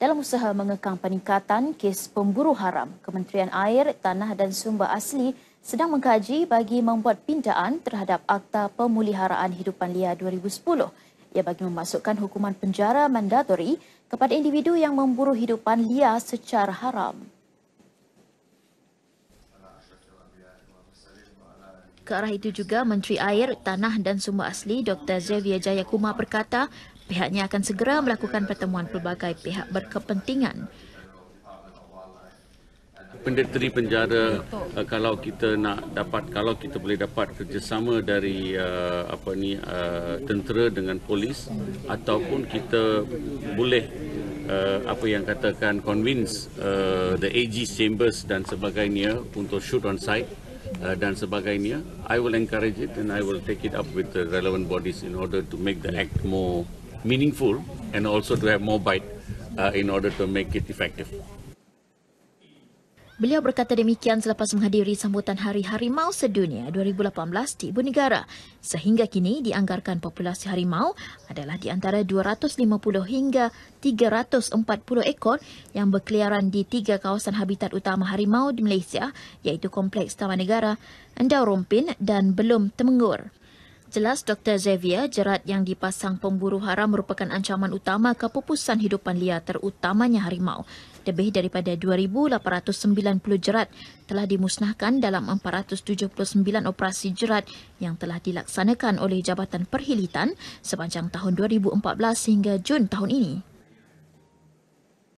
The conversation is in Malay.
dalam usaha mengekang peningkatan kes pemburu haram. Kementerian Air, Tanah dan Sumber Asli sedang mengkaji bagi membuat pindaan terhadap Akta Pemuliharaan Hidupan Liar 2010. Ia bagi memasukkan hukuman penjara mandatori kepada individu yang memburu hidupan liar secara haram. Ke arah itu juga, Menteri Air, Tanah dan Sumber Asli Dr. Zevia Jayakuma berkata Pihaknya akan segera melakukan pertemuan pelbagai pihak berkepentingan. Pendeteri penjara uh, kalau kita nak dapat kalau kita boleh dapat kerjasama dari uh, apa ni uh, tentera dengan polis ataupun kita boleh uh, apa yang katakan convince uh, the AG chambers dan sebagainya untuk shoot on site dan sebagainya I will encourage it and I will take it up with the relevant bodies in order to make the act more meaningful and also to have more bite uh, in order to make it effective. Beliau berkata demikian selepas menghadiri sambutan Hari Harimau Sedunia 2018 di Ibu Negara. Sehingga kini dianggarkan populasi harimau adalah di antara 250 hingga 340 ekor yang berkeliaran di tiga kawasan habitat utama harimau di Malaysia iaitu Kompleks Taman Negara, Endau Rompin dan Belum Temenggur. Jelas Dr. Xavier, jerat yang dipasang pemburu haram merupakan ancaman utama kepupusan hidupan liar terutamanya harimau. Lebih daripada 2,890 jerat telah dimusnahkan dalam 479 operasi jerat yang telah dilaksanakan oleh Jabatan Perhilitan sepanjang tahun 2014 hingga Jun tahun ini.